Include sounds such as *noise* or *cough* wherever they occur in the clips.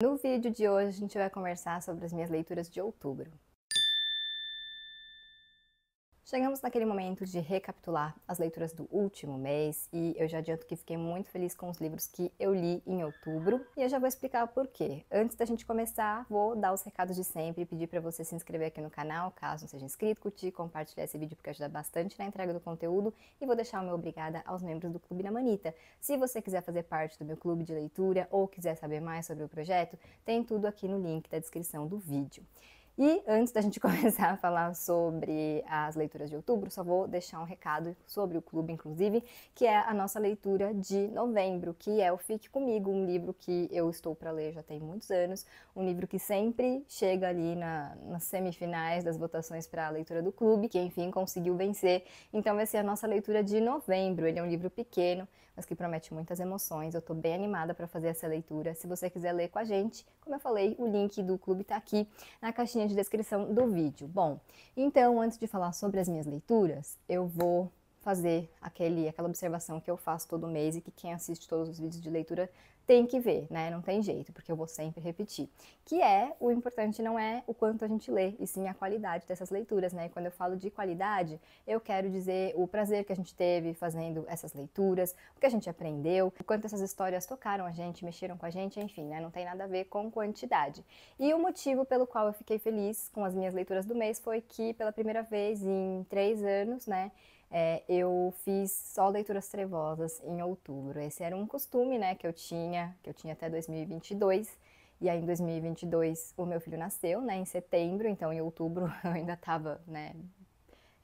No vídeo de hoje a gente vai conversar sobre as minhas leituras de outubro. Chegamos naquele momento de recapitular as leituras do último mês e eu já adianto que fiquei muito feliz com os livros que eu li em outubro e eu já vou explicar o porquê. Antes da gente começar, vou dar os recados de sempre e pedir para você se inscrever aqui no canal, caso não seja inscrito, curtir, compartilhar esse vídeo porque ajuda bastante na entrega do conteúdo e vou deixar o meu obrigada aos membros do Clube da Manita. Se você quiser fazer parte do meu clube de leitura ou quiser saber mais sobre o projeto, tem tudo aqui no link da descrição do vídeo. E antes da gente *laughs* começar a falar sobre as leituras de outubro, só vou deixar um recado sobre o clube, inclusive, que é a nossa leitura de novembro, que é o Fique Comigo, um livro que eu estou para ler já tem muitos anos, um livro que sempre chega ali na, nas semifinais das votações para a leitura do clube, que enfim conseguiu vencer. Então vai ser a nossa leitura de novembro. Ele é um livro pequeno, mas que promete muitas emoções. Eu estou bem animada para fazer essa leitura. Se você quiser ler com a gente, como eu falei, o link do clube está aqui na caixinha de descrição do vídeo. Bom, então antes de falar sobre as minhas leituras, eu vou fazer aquele, aquela observação que eu faço todo mês e que quem assiste todos os vídeos de leitura tem que ver, né? Não tem jeito, porque eu vou sempre repetir. Que é, o importante não é o quanto a gente lê, e sim a qualidade dessas leituras, né? E quando eu falo de qualidade, eu quero dizer o prazer que a gente teve fazendo essas leituras, o que a gente aprendeu, o quanto essas histórias tocaram a gente, mexeram com a gente, enfim, né? Não tem nada a ver com quantidade. E o motivo pelo qual eu fiquei feliz com as minhas leituras do mês foi que, pela primeira vez em três anos, né? é, eu fiz só leituras trevosas em outubro. Esse era um costume, né, que eu tinha, que eu tinha até 2022. E aí, em 2022, o meu filho nasceu, né, em setembro, então em outubro *laughs* eu ainda estava, né,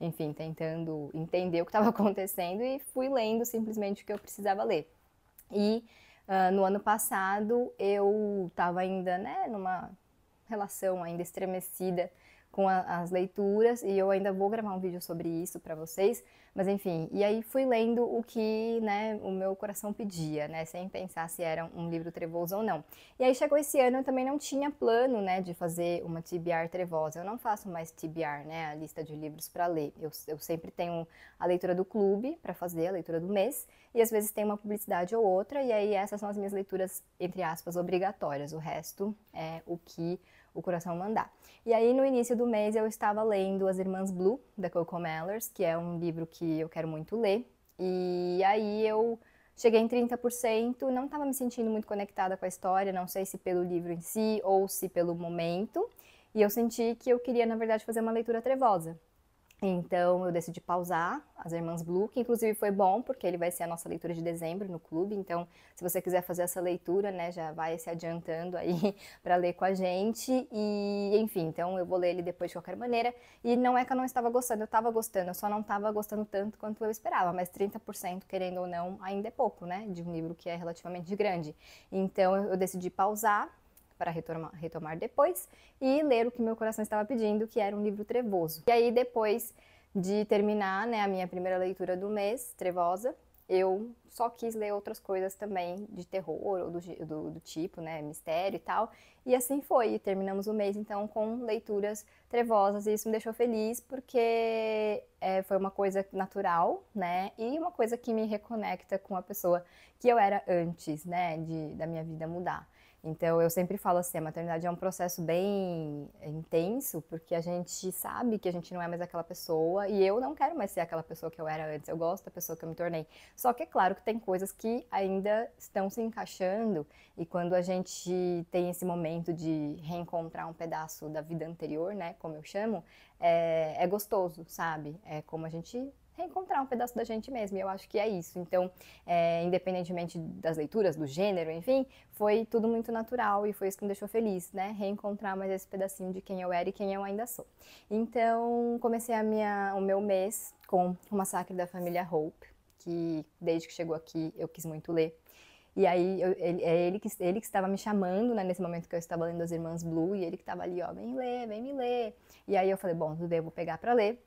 enfim, tentando entender o que estava *laughs* acontecendo e fui lendo simplesmente o que eu precisava ler. E uh, no ano passado eu estava ainda, né, numa relação ainda estremecida com a, as leituras e eu ainda vou gravar um vídeo sobre isso para vocês, mas enfim, e aí fui lendo o que, né, o meu coração pedia, né, sem pensar se era um livro trevoso ou não. E aí chegou esse ano, eu também não tinha plano, né, de fazer uma TBR trevosa. Eu não faço mais TBR, né, a lista de livros para ler. Eu, eu sempre tenho a leitura do clube para fazer, a leitura do mês, e às vezes tem uma publicidade ou outra, e aí essas são as minhas leituras entre aspas obrigatórias. O resto é o que o coração mandar. E aí, no início do mês, eu estava lendo As Irmãs Blue, da Coco Mellers, que é um livro que eu quero muito ler. E aí eu cheguei em 30%, não estava me sentindo muito conectada com a história, não sei se pelo livro em si ou se pelo momento. E eu senti que eu queria, na verdade, fazer uma leitura trevosa. Então eu decidi pausar as Irmãs Blue, que inclusive foi bom, porque ele vai ser a nossa leitura de dezembro no clube. Então, se você quiser fazer essa leitura, né, já vai se adiantando aí *laughs* para ler com a gente. E, enfim, então eu vou ler ele depois de qualquer maneira. E não é que eu não estava gostando, eu estava gostando, eu só não estava gostando tanto quanto eu esperava, mas 30%, querendo ou não, ainda é pouco, né, de um livro que é relativamente grande. Então eu decidi pausar para retomar, retomar depois e ler o que meu coração estava pedindo, que era um livro trevoso. E aí depois de terminar né, a minha primeira leitura do mês, Trevosa, eu só quis ler outras coisas também de terror ou do, do, do, tipo, né, mistério e tal. E assim foi. E terminamos o mês então com leituras trevosas e isso me deixou feliz porque é, foi uma coisa natural, né, e uma coisa que me reconecta com a pessoa que eu era antes, né, de, da minha vida mudar. Então, eu sempre falo assim, a maternidade é um processo bem é, intenso, porque a gente sabe que a gente não é mais aquela pessoa, e eu não quero mais ser aquela pessoa que eu era antes, eu gosto da pessoa que eu me tornei. Só que é claro que tem coisas que ainda estão se encaixando, e quando a gente tem esse momento de reencontrar um pedaço da vida anterior, né, como eu chamo, é, é gostoso, sabe? É como a gente reencontrar um pedaço da gente mesmo. E eu acho que é isso. Então, é, independentemente das leituras, do gênero, enfim, foi tudo muito natural e foi isso que me deixou feliz, né? Reencontrar mais esse pedacinho de quem eu era e quem eu ainda sou. Então, comecei a minha, o meu mês com o Massacre da Família Hope, que desde que chegou aqui eu quis muito ler. E aí eu, ele, é ele que, ele que estava me chamando, né, nesse momento que eu estava lendo As Irmãs Blue, e ele que estava ali, ó, vem ler, vem me ler. E aí eu falei, bom, tudo bem, eu vou pegar para ler.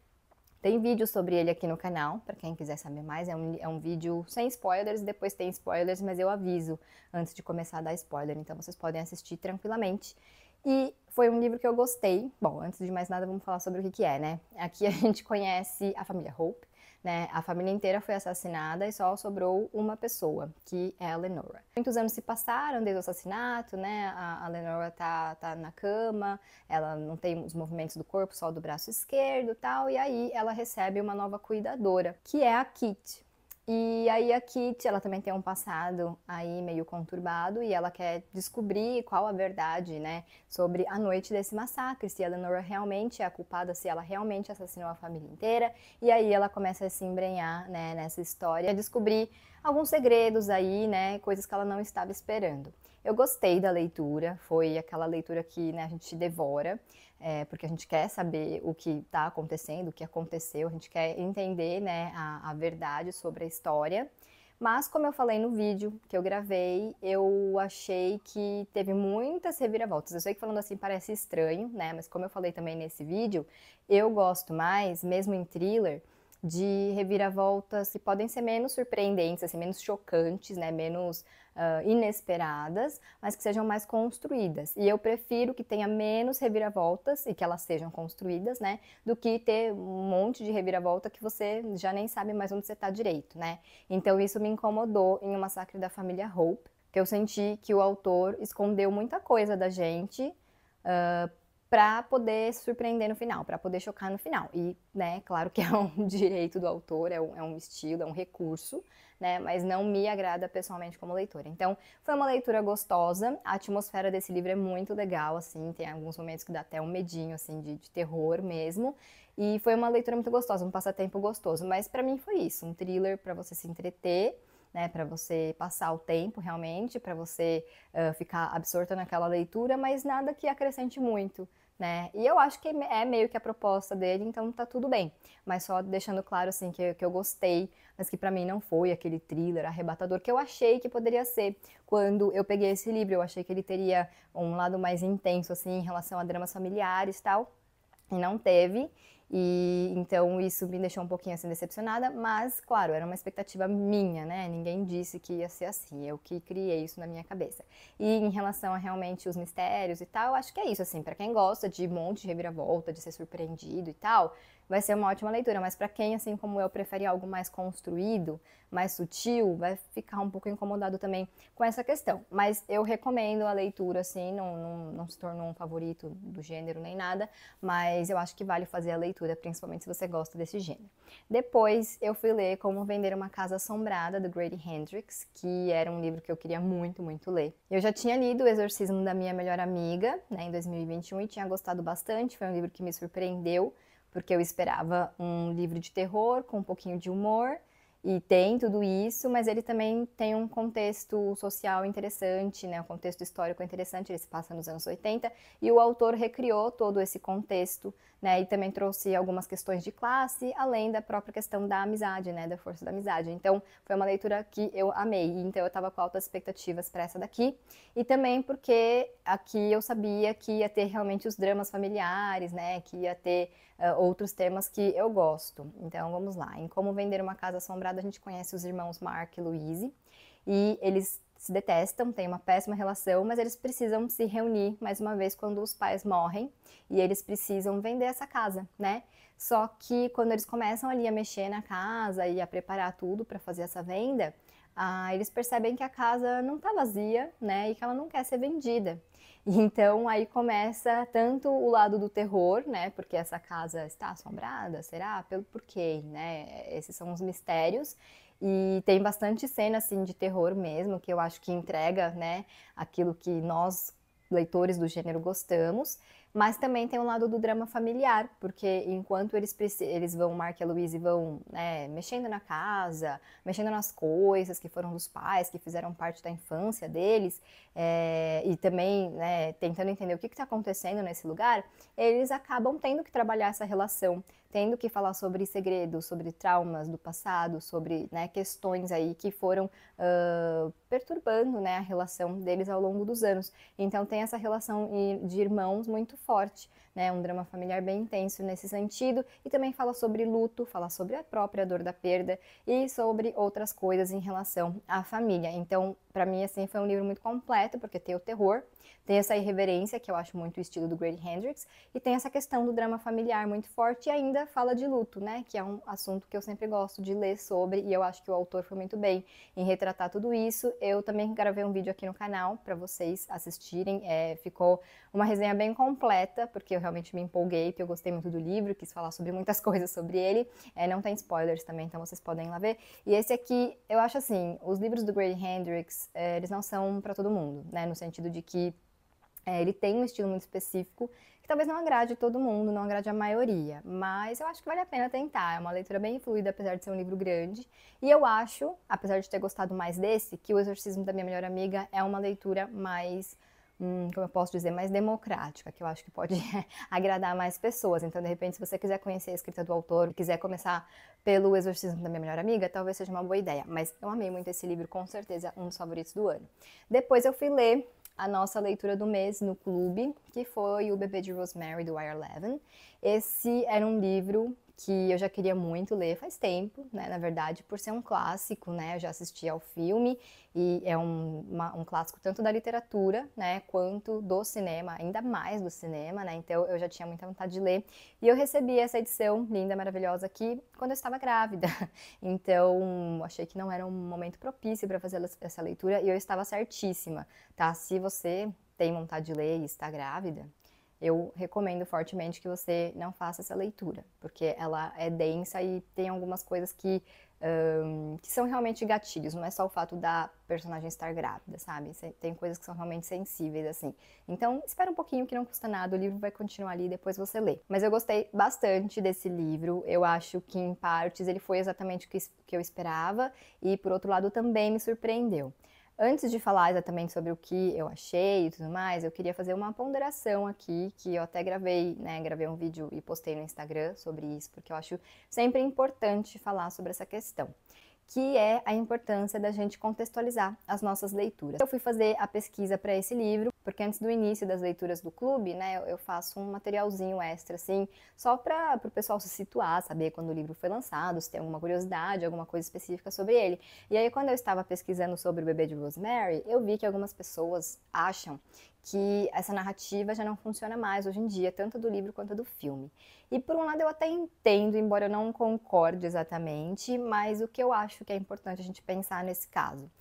Tem vídeo sobre ele aqui no canal, para quem quiser saber mais. É um, é um vídeo sem spoilers, depois tem spoilers, mas eu aviso antes de começar a dar spoiler, então vocês podem assistir tranquilamente. E foi um livro que eu gostei. Bom, antes de mais nada, vamos falar sobre o que, que é, né? Aqui a *laughs* gente conhece a família Hope, né? A família inteira foi assassinada e só sobrou uma pessoa, que é a Lenora. Muitos anos se passaram desde o assassinato, né? A, a Lenora tá, tá na cama, ela não tem os movimentos do corpo, só do braço esquerdo, tal, e aí ela recebe uma nova cuidadora, que é a Kit, e aí a Kit, ela também tem um passado aí meio conturbado e ela quer descobrir qual a verdade, né, sobre a noite desse massacre, se a Eleanor realmente é a culpada, se ela realmente assassinou a família inteira. E aí ela começa a se embrenhar, né, nessa história, a descobrir alguns segredos aí, né, coisas que ela não estava esperando. Eu gostei da leitura, foi aquela leitura que né, a gente devora é, porque a gente quer saber o que está acontecendo, o que aconteceu, a gente quer entender né, a, a, verdade sobre a história. Mas, como eu falei no vídeo que eu gravei, eu achei que teve muitas reviravoltas. Eu sei que falando assim parece estranho, né? Mas, como eu falei também nesse vídeo, eu gosto mais, mesmo em thriller, de reviravoltas que podem ser menos surpreendentes, assim, menos chocantes, né, menos uh, inesperadas, mas que sejam mais construídas. E eu prefiro que tenha menos reviravoltas e que elas sejam construídas, né, do que ter um monte de reviravolta que você já nem sabe mais onde você está direito, né. Então isso me incomodou em O Massacre da Família Hope, que eu senti que o autor escondeu muita coisa da gente. Uh, para poder surpreender no final, para poder chocar no final. E, né, claro que é um *laughs* direito do autor, é um, é um, estilo, é um recurso, né, mas não me agrada pessoalmente como leitora. Então, foi uma leitura gostosa, a atmosfera desse livro é muito legal, assim, tem alguns momentos que dá até um medinho, assim, de, de terror mesmo, e foi uma leitura muito gostosa, um passatempo gostoso, mas para mim foi isso, um thriller para você se entreter, né, para você passar o tempo realmente, para você uh, ficar absorto naquela leitura, mas nada que acrescente muito. Né? E eu acho que é meio que a proposta dele, então tá tudo bem. Mas só deixando claro assim que, que eu gostei, mas que para mim não foi aquele thriller arrebatador que eu achei que poderia ser. Quando eu peguei esse livro, eu achei que ele teria um lado mais intenso assim em relação a dramas familiares, tal, e não teve. E então isso me deixou um pouquinho assim decepcionada, mas claro, era uma expectativa minha, né? Ninguém disse que ia ser assim, eu que criei isso na minha cabeça. E em relação a realmente os mistérios e tal, acho que é isso assim, para quem gosta de um monte de reviravolta, de ser surpreendido e tal, vai ser uma ótima leitura, mas para quem, assim como eu, prefere algo mais construído, mais sutil, vai ficar um pouco incomodado também com essa questão. Mas eu recomendo a leitura, assim, não, não, não se tornou um favorito do gênero nem nada, mas eu acho que vale fazer a leitura, principalmente se você gosta desse gênero. Depois eu fui ler Como Vender uma Casa Assombrada, do Grady Hendrix, que era um livro que eu queria muito, muito ler. Eu já tinha lido O Exorcismo da Minha Melhor Amiga, né, em 2021, e tinha gostado bastante, foi um livro que me surpreendeu porque eu esperava um livro de terror com um pouquinho de humor e tem tudo isso, mas ele também tem um contexto social interessante, né? Um contexto histórico interessante, ele se passa nos anos 80 e o autor recriou todo esse contexto, né? E também trouxe algumas questões de classe, além da própria questão da amizade, né? Da força da amizade. Então, foi uma leitura que eu amei, então eu estava com altas expectativas para essa daqui. E também porque aqui eu sabia que ia ter realmente os dramas familiares, né? Que ia ter uh, outros temas que eu gosto. Então vamos lá. Em Como Vender uma Casa Assombrada, a gente conhece os irmãos Mark e Louise e eles se detestam, têm uma péssima relação, mas eles precisam se reunir mais uma vez quando os pais morrem e eles precisam vender essa casa, né? Só que quando eles começam ali a mexer na casa e a preparar tudo para fazer essa venda, ah, eles percebem que a casa não está vazia, né? E que ela não quer ser vendida. Então aí começa tanto o lado do terror, né? Porque essa casa está assombrada, será? Pelo porquê, né? Esses são os mistérios. E tem bastante cena assim de terror mesmo, que eu acho que entrega, né, aquilo que nós leitores do gênero gostamos. Mas também tem um lado do drama familiar, porque enquanto eles, eles vão, Mark e a Louise, vão né, mexendo na casa, mexendo nas coisas que foram dos pais, que fizeram parte da infância deles, é, e também né, tentando entender o que está acontecendo nesse lugar, eles acabam tendo que trabalhar essa relação, tendo que falar sobre segredos, sobre traumas do passado, sobre né, questões aí que foram uh, perturbando né, a relação deles ao longo dos anos. Então tem essa relação de irmãos muito forte, né? Um drama familiar bem intenso nesse sentido e também fala sobre luto, fala sobre a própria dor da perda e sobre outras coisas em relação à família. Então, para mim assim foi um livro muito completo porque tem o terror, tem essa irreverência, que eu acho muito o estilo do Greg Hendrix, e tem essa questão do drama familiar muito forte e ainda fala de luto, né? Que é um assunto que eu sempre gosto de ler sobre e eu acho que o autor foi muito bem em retratar tudo isso. Eu também gravei um vídeo aqui no canal para vocês assistirem. É, ficou uma resenha bem completa, porque eu realmente me empolguei, porque eu gostei muito do livro, quis falar sobre muitas *laughs* coisas sobre ele. É, não tem spoilers também, então vocês podem ir lá ver. E esse aqui, eu acho assim, os livros do Greg Hendrix, é, eles não são para todo mundo, né? No sentido de que é, ele tem um estilo muito específico que talvez não agrade todo mundo, não agrade a maioria, mas eu acho que vale a pena tentar. É uma leitura bem fluida, apesar de ser um livro grande. E eu acho, apesar de ter gostado mais desse, que O Exorcismo da Minha Melhor Amiga é uma leitura mais Hum, como eu posso dizer, mais democrática, que eu acho que pode *laughs* agradar mais pessoas. Então, de repente, se você quiser conhecer a escrita do autor, quiser começar pelo Exorcismo da Minha Melhor Amiga, talvez seja uma boa ideia. Mas eu amei muito esse livro, com certeza um dos favoritos do ano. Depois eu fui ler a nossa leitura do mês no clube, que foi O Bebê de Rosemary do Wire Levin Esse era um livro que eu já queria muito ler faz tempo, né? Na verdade, por ser um clássico, né? Eu já assisti ao filme e é um, uma, um clássico tanto da literatura, né? Quanto do cinema, ainda mais do cinema, né? Então eu já tinha muita vontade de ler e eu recebi essa edição linda, maravilhosa aqui quando eu estava grávida. *laughs* Então achei que não era um momento propício para fazer essa leitura e eu estava certíssima, tá? Se você tem vontade de ler e está grávida, eu recomendo fortemente que você não faça essa leitura, porque ela é densa e tem algumas coisas que, um, que são realmente gatilhos, não é só o fato da personagem estar grávida, sabe? Tem coisas que são realmente sensíveis, assim. Então, espera um pouquinho que não custa nada, o livro vai continuar ali e depois você lê. Mas eu gostei bastante desse livro, eu acho que em partes ele foi exatamente o que eu esperava e, por outro lado, também me surpreendeu. Antes de falar exatamente sobre o que eu achei e tudo mais, eu queria fazer uma ponderação aqui, que eu até gravei, né? Gravei um vídeo e postei no Instagram sobre isso, porque eu acho sempre importante falar sobre essa questão, que é a importância da gente contextualizar as nossas leituras. Eu fui fazer a pesquisa para esse livro porque antes do início das leituras do clube, né, eu faço um materialzinho extra, assim, só para o pessoal se situar, saber quando o livro foi lançado, se tem alguma curiosidade, alguma coisa específica sobre ele. E aí, quando eu estava pesquisando sobre o bebê de Rosemary, eu vi que algumas pessoas acham que essa narrativa já não funciona mais hoje em dia, tanto do livro quanto do filme. E por um lado eu até entendo, embora eu não concorde exatamente, mas o que eu acho que é importante a gente pensar nesse caso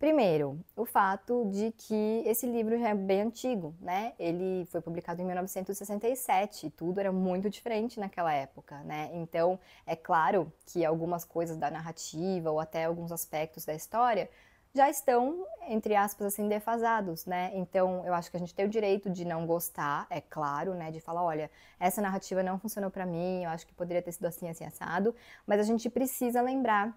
Primeiro, o fato de que esse livro já é bem antigo, né? Ele foi publicado em 1967 e tudo era muito diferente naquela época, né? Então, é claro que algumas coisas da narrativa ou até alguns aspectos da história já estão, entre aspas, assim, defasados, né? Então, eu acho que a gente tem o direito de não gostar, é claro, né? De falar, olha, essa narrativa não funcionou para mim, eu acho que poderia ter sido assim, assim, assado. Mas a gente precisa lembrar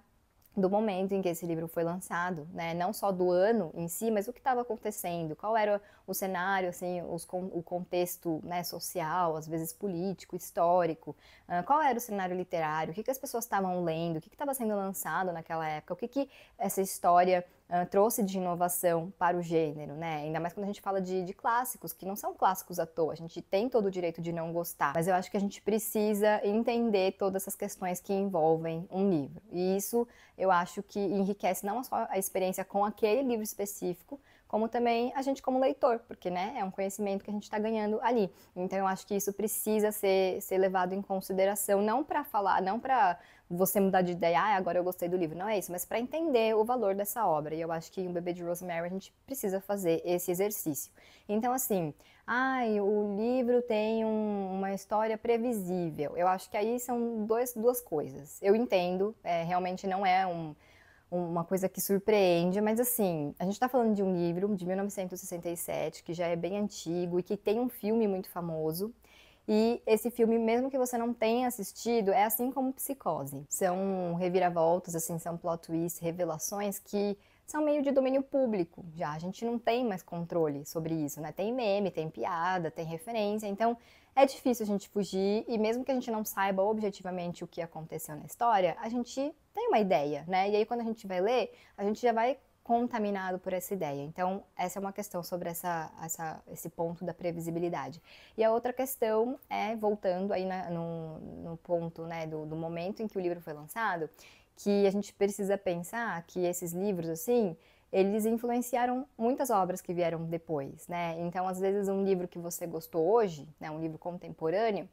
do momento em que esse livro foi lançado, né? Não só do ano em si, mas o que estava acontecendo, qual era o cenário, assim, os, o contexto né, social, às vezes político, histórico, uh, qual era o cenário literário, o que, que as pessoas estavam lendo, o que estava sendo lançado naquela época, o que, que essa história ah, trouxe de inovação para o gênero, né? Ainda mais quando a gente fala de, de clássicos, que não são clássicos à toa, a gente tem todo o direito de não gostar, mas eu acho que a gente precisa entender todas essas questões que envolvem um livro. E isso eu acho que enriquece não só a experiência com aquele livro específico, como também a gente como leitor, porque né, é um conhecimento que a gente está ganhando ali. Então eu acho que isso precisa ser, ser levado em consideração, não para falar, não para você mudar de ideia, ah, agora eu gostei do livro, não é isso, mas para entender o valor dessa obra. E eu acho que em O Bebê de Rosemary a gente precisa fazer esse exercício. Então assim, ai o livro tem um, uma história previsível. Eu acho que aí são dois, duas coisas. Eu entendo, é, realmente não é um uma coisa que surpreende, mas assim, a gente está falando de um livro de 1967 que já é bem antigo e que tem um filme muito famoso. E esse filme, mesmo que você não tenha assistido, é assim como Psicose. São reviravoltas, assim, são plot twists, revelações que são meio de domínio público já. A gente não tem mais controle sobre isso, né? Tem meme, tem piada, tem referência. Então, é difícil a gente fugir e mesmo que a gente não saiba objetivamente o que aconteceu na história, a gente tem uma ideia, né? E aí quando a gente vai ler, a gente já vai contaminado por essa ideia. Então, essa é uma questão sobre essa, essa, esse ponto da previsibilidade. E a outra questão é, voltando aí na, no, no, ponto né, do, do momento em que o livro foi lançado, que a gente precisa pensar que esses livros, assim, eles influenciaram muitas obras que vieram depois, né? Então, às vezes, um livro que você gostou hoje, né, um livro contemporâneo,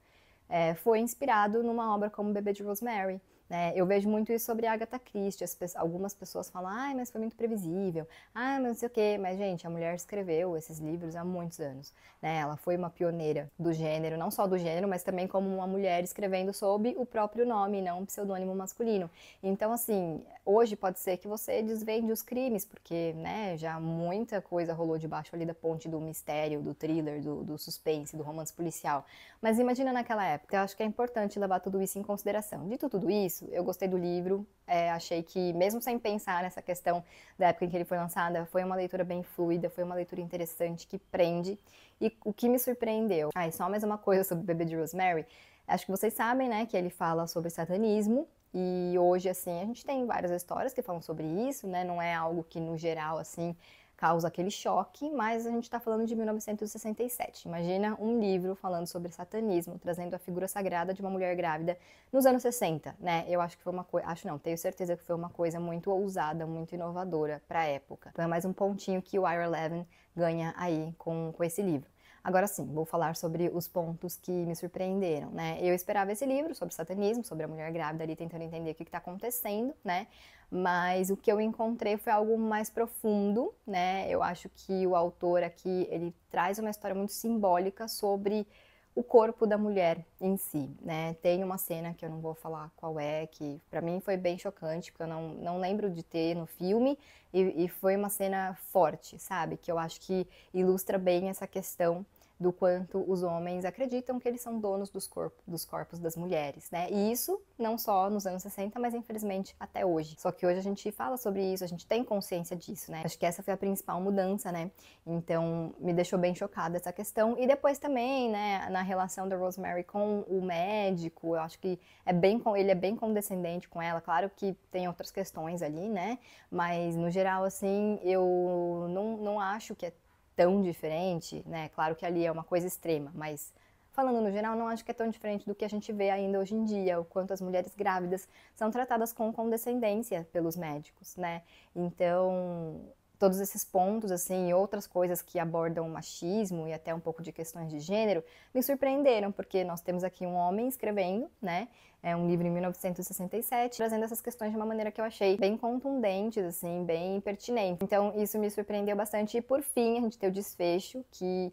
é, foi inspirado numa obra como Bebê de Rosemary, né? Eu vejo muito isso sobre Agatha Christie. Pessoas, algumas pessoas falam, ah, mas foi muito previsível, ah, mas não sei o quê. Mas, gente, a mulher escreveu esses livros há muitos anos. Né? Ela foi uma pioneira do gênero, não só do gênero, mas também como uma mulher escrevendo sob o próprio nome, não um pseudônimo masculino. Então, assim, hoje pode ser que você desvende os crimes, porque né, já muita coisa rolou debaixo ali da ponte do mistério, do thriller, do, do suspense, do romance policial. Mas imagina naquela época, eu acho que é importante levar tudo isso em consideração. Dito tudo isso, isso. Eu gostei do livro, é, achei que, mesmo sem pensar nessa questão da época em que ele foi lançado, foi uma leitura bem fluida, foi uma leitura interessante, que prende. E o que me surpreendeu. Ah, e só mais uma coisa sobre o bebê de Rosemary. Acho que vocês sabem, né, que ele fala sobre satanismo. E hoje, assim, a gente tem várias histórias que falam sobre isso, né? Não é algo que, no geral, assim, causa aquele choque, mas a gente está falando de 1967. Imagina um livro falando sobre satanismo, trazendo a figura sagrada de uma mulher grávida nos anos 60, né? Eu acho que foi uma coisa, acho não, tenho certeza que foi uma coisa muito ousada, muito inovadora para a época. Então é mais um pontinho que o Ira Levin ganha aí com, com esse livro. Agora sim, vou falar sobre os pontos que me surpreenderam, né? Eu esperava esse livro sobre satanismo, sobre a mulher grávida ali tentando entender o que está acontecendo, né? Mas o que eu encontrei foi algo mais profundo, né? Eu acho que o autor aqui, ele traz uma história muito simbólica sobre o corpo da mulher em si, né? Tem uma cena que eu não vou falar qual é, que para mim foi bem chocante, porque eu não, não lembro de ter no filme, e, e foi uma cena forte, sabe? Que eu acho que ilustra bem essa questão do quanto os homens acreditam que eles são donos dos, corpos, dos corpos das mulheres, né? E isso não só nos anos 60, mas infelizmente até hoje. Só que hoje a gente fala sobre isso, a gente tem consciência disso, né? Acho que essa foi a principal mudança, né? Então me deixou bem chocada essa questão. E depois também, né, na relação da Rosemary com o médico, eu acho que é bem ele é bem condescendente com ela. Claro que tem outras questões ali, né? Mas no geral, assim, eu não, não acho que é tão diferente, né? Claro que ali é uma coisa extrema, mas falando no geral, não acho que é tão diferente do que a gente vê ainda hoje em dia, o quanto as mulheres grávidas são tratadas com condescendência pelos médicos, né? Então, todos esses pontos, assim, e outras coisas que abordam o machismo e até um pouco de questões de gênero, me surpreenderam, porque nós temos aqui um homem escrevendo, né? É um livro em 1967, trazendo essas questões de uma maneira que eu achei bem contundentes, assim, bem pertinente. Então, isso me surpreendeu bastante. E, por fim, a gente tem o desfecho, que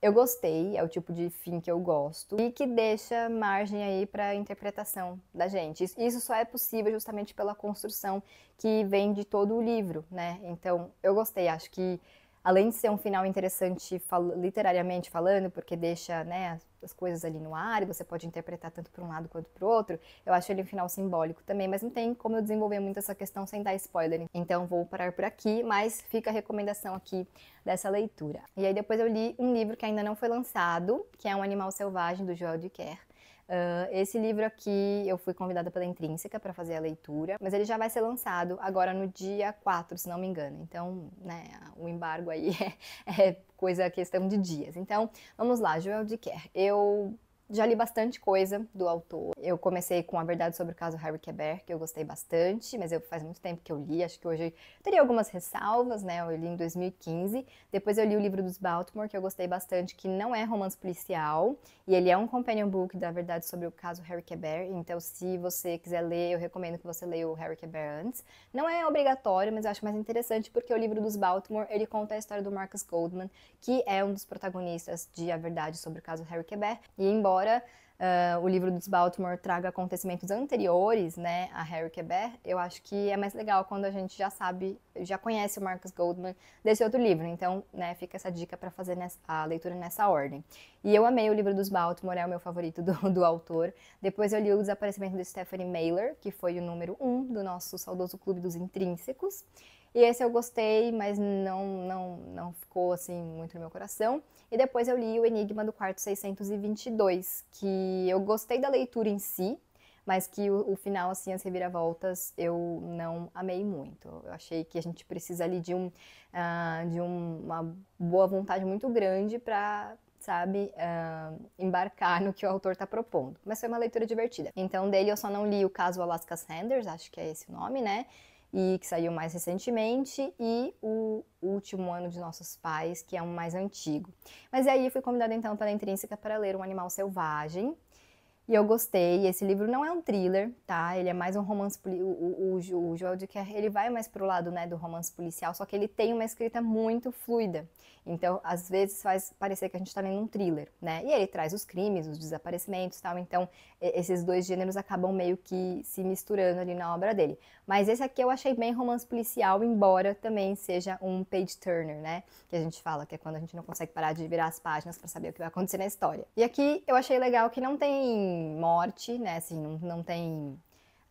eu gostei, é o tipo de fim que eu gosto e que deixa margem aí para interpretação da gente. Isso só é possível justamente pela construção que vem de todo o livro, né? Então, eu gostei, acho que além de ser um final interessante fal literariamente falando, porque deixa né, as coisas ali no ar e você pode interpretar tanto para um lado quanto para o outro, eu acho ele um final simbólico também, mas não tem como eu desenvolver muito essa questão sem dar spoiler. Então vou parar por aqui, mas fica a recomendação aqui dessa leitura. E aí depois eu li um livro que ainda não foi lançado, que é Um Animal Selvagem, do Joel de Kerr Uh, esse livro aqui eu fui convidada pela Intrínseca para fazer a leitura, mas ele já vai ser lançado agora no dia 4, se não me engano. Então, né, o embargo aí *laughs* é, é coisa questão de dias. Então, vamos lá, Joel de Kerr. Eu já li bastante coisa do autor. Eu comecei com a verdade sobre o caso Harry Quebec, que eu gostei bastante, mas eu faz muito tempo que eu li, acho que hoje teria algumas ressalvas, né? Eu li em 2015. Depois eu li o livro dos Baltimore, que eu gostei bastante, que não é romance policial, e ele é um companion book da verdade sobre o caso Harry Quebec, então se você quiser ler, eu recomendo que você leia o Harry Quebec antes. Não é obrigatório, mas eu acho mais interessante porque o livro dos Baltimore, ele conta a história do Marcus Goldman, que é um dos protagonistas de A Verdade sobre o caso Harry Quebec, e embora embora uh, ah, o livro dos Baltimore traga acontecimentos anteriores, né, a Harry Quebert, eu acho que é mais legal quando a gente já sabe, já conhece o Marcus Goldman desse outro livro. Então, né, fica essa dica para fazer nessa, a leitura nessa ordem. E eu amei o livro dos Baltimore, é o meu favorito do, do autor. Depois eu li O Desaparecimento de Stephanie Mailer, que foi o número um do nosso saudoso Clube dos Intrínsecos. E esse eu gostei, mas não, não, não ficou assim muito no meu coração. E depois eu li O Enigma do Quarto 622, que eu gostei da leitura em si, mas que o, o, final, assim, as reviravoltas, eu não amei muito. Eu achei que a gente precisa ali de, um, uh, de um, uma boa vontade muito grande para sabe, uh, embarcar no que o autor está propondo. Mas foi uma leitura divertida. Então, dele eu só não li o caso Alaska Sanders, acho que é esse o nome, né? e que saiu mais recentemente, e o último ano de nossos pais, que é um mais antigo. Mas aí eu fui convidada então pela Intrínseca para ler Um Animal Selvagem, e eu gostei. Esse livro não é um thriller, tá? Ele é mais um romance. O, o, o, o Joel de Kerr, ele vai mais pro lado, né, do romance policial, só que ele tem uma escrita muito fluida. Então, às vezes faz parecer que a gente tá lendo um thriller, né? E ele traz os crimes, os desaparecimentos tal. Então, esses dois gêneros acabam meio que se misturando ali na obra dele. Mas esse aqui eu achei bem romance policial, embora também seja um page turner, né? Que a gente fala, que é quando a gente não consegue parar de virar as páginas para saber o que vai acontecer na história. E aqui eu achei legal que não tem morte, né? Assim, não, não tem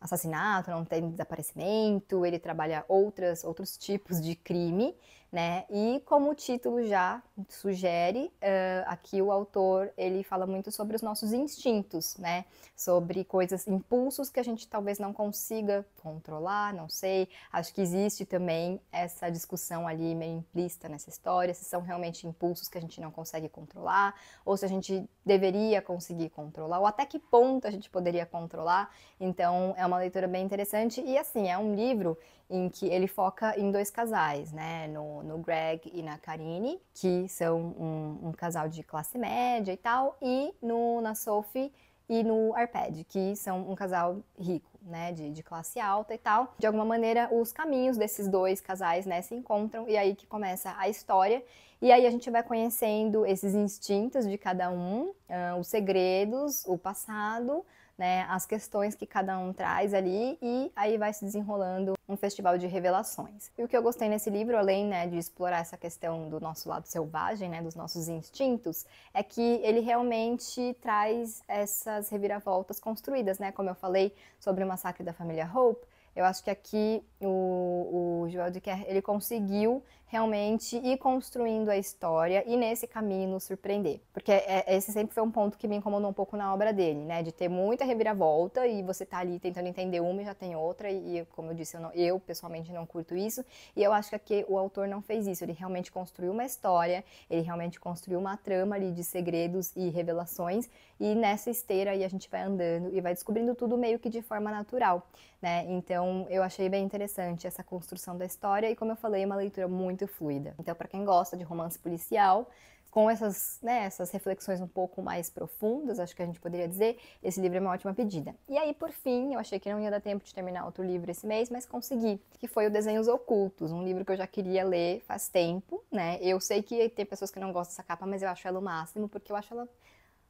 assassinato, não tem desaparecimento, ele trabalha outras, outros tipos de crime, né? E como o título já sugere, uh, aqui o autor ele fala muito sobre os nossos instintos, né? Sobre coisas, impulsos que a gente talvez não consiga controlar, não sei. Acho que existe também essa discussão ali meio implícita nessa história, se são realmente impulsos que a gente não consegue controlar, ou se a gente deveria conseguir controlar, ou até que ponto a gente poderia controlar. Então é uma leitura bem interessante e assim é um livro em que ele foca em dois casais, né? No, no Greg e na Karine, que são um, um casal de classe média e tal, e no, na Sophie e no Arpad, que são um casal rico, né, de, de, classe alta e tal. De alguma maneira, os caminhos desses dois casais, né, se encontram e aí que começa a história. E aí a gente vai conhecendo esses instintos de cada um, uh, os segredos, o passado, né, as questões que cada um traz ali e aí vai se desenrolando um festival de revelações. E o que eu gostei nesse livro, além né, de explorar essa questão do nosso lado selvagem, né, dos nossos instintos, é que ele realmente traz essas reviravoltas construídas, né? Como eu falei sobre o massacre da família Hope, eu acho que aqui o, o Joel de Kerr, ele conseguiu realmente ir construindo a história e nesse caminho nos surpreender. Porque é, é, esse sempre foi um ponto que me incomodou um pouco na obra dele, né? De ter muita reviravolta e você tá ali tentando entender uma e já tem outra. E, como eu disse, eu, não, eu pessoalmente não curto isso. E eu acho que aqui o autor não fez isso. Ele realmente construiu uma história, ele realmente construiu uma trama ali de segredos e revelações. E nessa esteira aí a gente vai andando e vai descobrindo tudo meio que de forma natural, né? Então eu achei bem interessante essa construção da história e, como eu falei, é uma leitura muito muito fluida. Então, para quem gosta de romance policial, com essas, né, essas reflexões um pouco mais profundas, acho que a gente poderia dizer, esse livro é uma ótima pedida. E aí, por fim, eu achei que não ia dar tempo de terminar outro livro esse mês, mas consegui, que foi o Desenhos Ocultos, um livro que eu já queria ler faz tempo, né? Eu sei que tem pessoas que não gostam dessa capa, mas eu acho ela o máximo, porque eu acho ela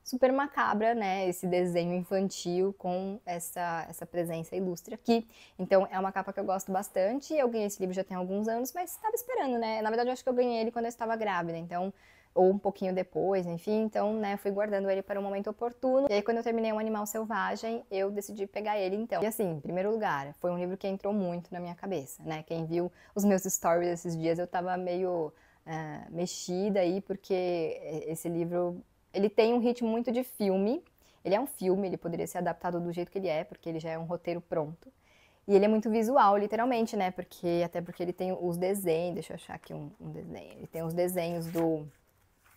super macabra, né? Esse desenho infantil com essa, essa presença ilustre aqui. Então é uma capa que eu gosto bastante. Eu ganhei esse livro já tem alguns anos, mas estava esperando, né? Na verdade, eu acho que eu ganhei ele quando eu estava grávida, então ou um pouquinho depois, enfim, então, né, fui guardando ele para o um momento oportuno. E aí, quando eu terminei Um Animal Selvagem, eu decidi pegar ele, então. E assim, em primeiro lugar, foi um livro que entrou muito na minha cabeça, né? Quem viu os meus stories esses dias, eu tava meio Uh, mexida aí, porque esse livro ele tem um ritmo muito de filme. Ele é um filme, ele poderia ser adaptado do jeito que ele é, porque ele já é um roteiro pronto. E ele é muito visual, literalmente, né? Porque até porque ele tem os desenhos, deixa eu achar aqui um, um desenho. Ele tem os desenhos do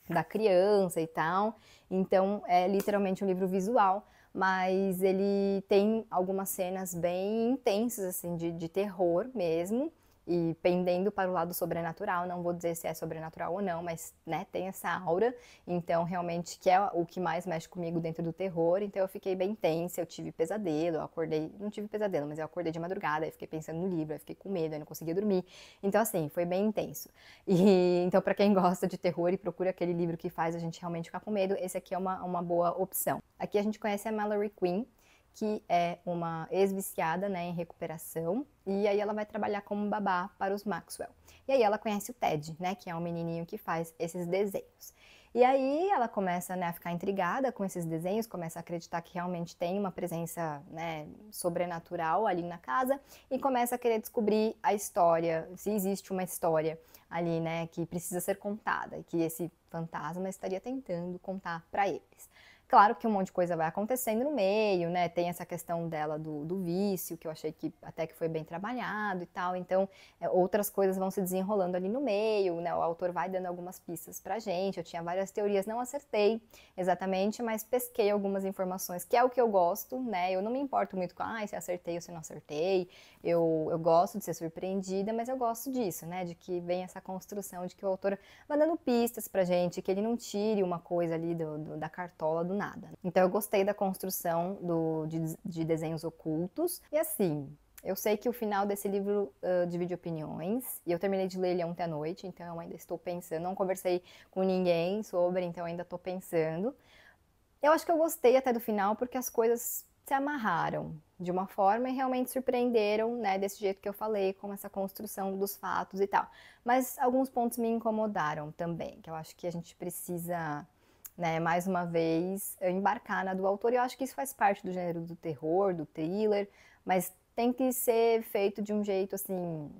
da criança e tal. Então é literalmente um livro visual, mas ele tem algumas cenas bem intensas, assim, de, de terror mesmo e pendendo para o lado sobrenatural, não vou dizer se é sobrenatural ou não, mas né, tem essa aura, então realmente que é o que mais mexe comigo dentro do terror, então eu fiquei bem tensa, eu tive pesadelo, eu acordei, não tive pesadelo, mas eu acordei de madrugada, aí fiquei pensando no livro, fiquei com medo, não conseguia dormir, então assim, foi bem intenso. E *laughs* então para quem gosta de terror e procura aquele livro que faz a gente realmente ficar com medo, esse aqui é uma, uma boa opção. Aqui a gente conhece a Mallory Quinn, que é uma ex-viciada né, em recuperação, e aí ela vai trabalhar como babá para os Maxwell. E aí ela conhece o Ted, né, que é um menininho que faz esses desenhos. E aí ela começa né, a ficar intrigada com esses desenhos, começa a acreditar que realmente tem uma presença né, sobrenatural ali na casa e começa a querer descobrir a história, se existe uma história ali, né, que precisa ser contada, que esse fantasma estaria tentando contar para eles. Claro que um monte de coisa vai acontecendo no meio, né? Tem essa questão dela do, do vício, que eu achei que até que foi bem trabalhado e tal. Então, é, outras coisas vão se desenrolando ali no meio, né? O autor vai dando algumas pistas pra gente. Eu tinha várias teorias, não acertei exatamente, mas pesquei algumas informações, que é o que eu gosto, né? Eu não me importo muito com, ah, se acertei ou se não acertei. Eu, eu gosto de ser surpreendida, mas eu gosto disso, né? De que vem essa construção de que o autor vai dando pistas pra gente, que ele não tire uma coisa ali do, do da cartola do nada. Então eu gostei da construção do, de, de desenhos ocultos. E assim, eu sei que o final desse livro uh, divide opiniões, e eu terminei de ler ele ontem à noite, então eu ainda estou pensando, não conversei com ninguém sobre, então ainda estou pensando. Eu acho que eu gostei até do final, porque as coisas se amarraram de uma forma e realmente surpreenderam, né, desse jeito que eu falei, com essa construção dos fatos e tal. Mas alguns pontos me incomodaram também, que eu acho que a gente precisa né, mais uma vez, embarcar na do autor. E eu acho que isso faz parte do gênero do terror, do thriller, mas tem que ser feito de um jeito assim.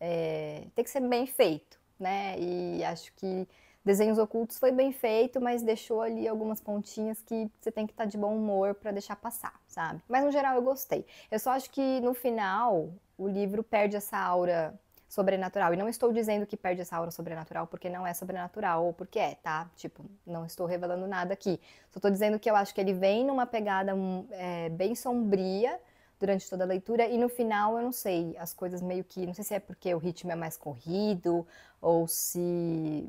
É, tem que ser bem feito, né? E acho que Desenhos Ocultos foi bem feito, mas deixou ali algumas pontinhas que você tem que estar tá de bom humor para deixar passar, sabe? Mas no geral eu gostei. Eu só acho que no final o livro perde essa aura sobrenatural. E não estou dizendo que perde essa aura sobrenatural porque não é sobrenatural ou porque é, tá? Tipo, não estou revelando nada aqui. Só estou dizendo que eu acho que ele vem numa pegada hum, é, bem sombria durante toda a leitura e no final eu não sei, as coisas meio que, não sei se é porque o ritmo é mais corrido ou se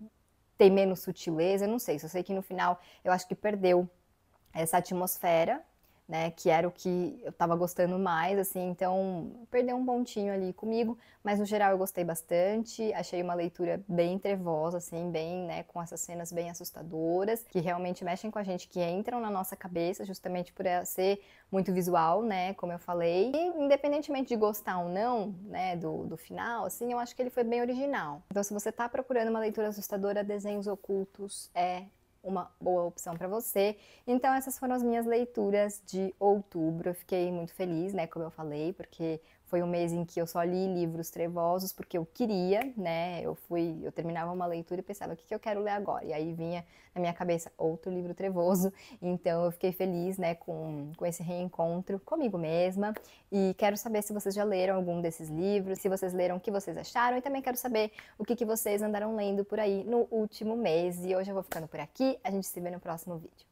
tem menos sutileza, eu não sei, só sei que no final eu acho que perdeu essa atmosfera né, que era o que eu estava gostando mais, assim, então perdeu um pontinho ali comigo, mas no geral eu gostei bastante, achei uma leitura bem trevosa, assim, bem, né, com essas cenas bem assustadoras, que realmente mexem com a gente, que entram na nossa cabeça, justamente por ela ser muito visual, né, como eu falei, e independentemente de gostar ou não, né, do, do final, assim, eu acho que ele foi bem original. Então se você está procurando uma leitura assustadora, Desenhos Ocultos é uma boa opção para você. Então essas foram as minhas leituras de outubro. Eu fiquei muito feliz, né, como eu falei, porque foi um mês em que eu só li livros trevosos porque eu queria, né? Eu fui, eu terminava uma leitura e pensava o que, que eu quero ler agora. E aí vinha na minha cabeça outro livro trevoso. *laughs* Então eu fiquei feliz, né, com, com esse reencontro comigo mesma. E quero saber se vocês já leram algum desses livros, se vocês leram o que vocês acharam e também quero saber o que, que vocês andaram lendo por aí no último mês. E hoje eu vou ficando por aqui. A gente se vê no próximo vídeo.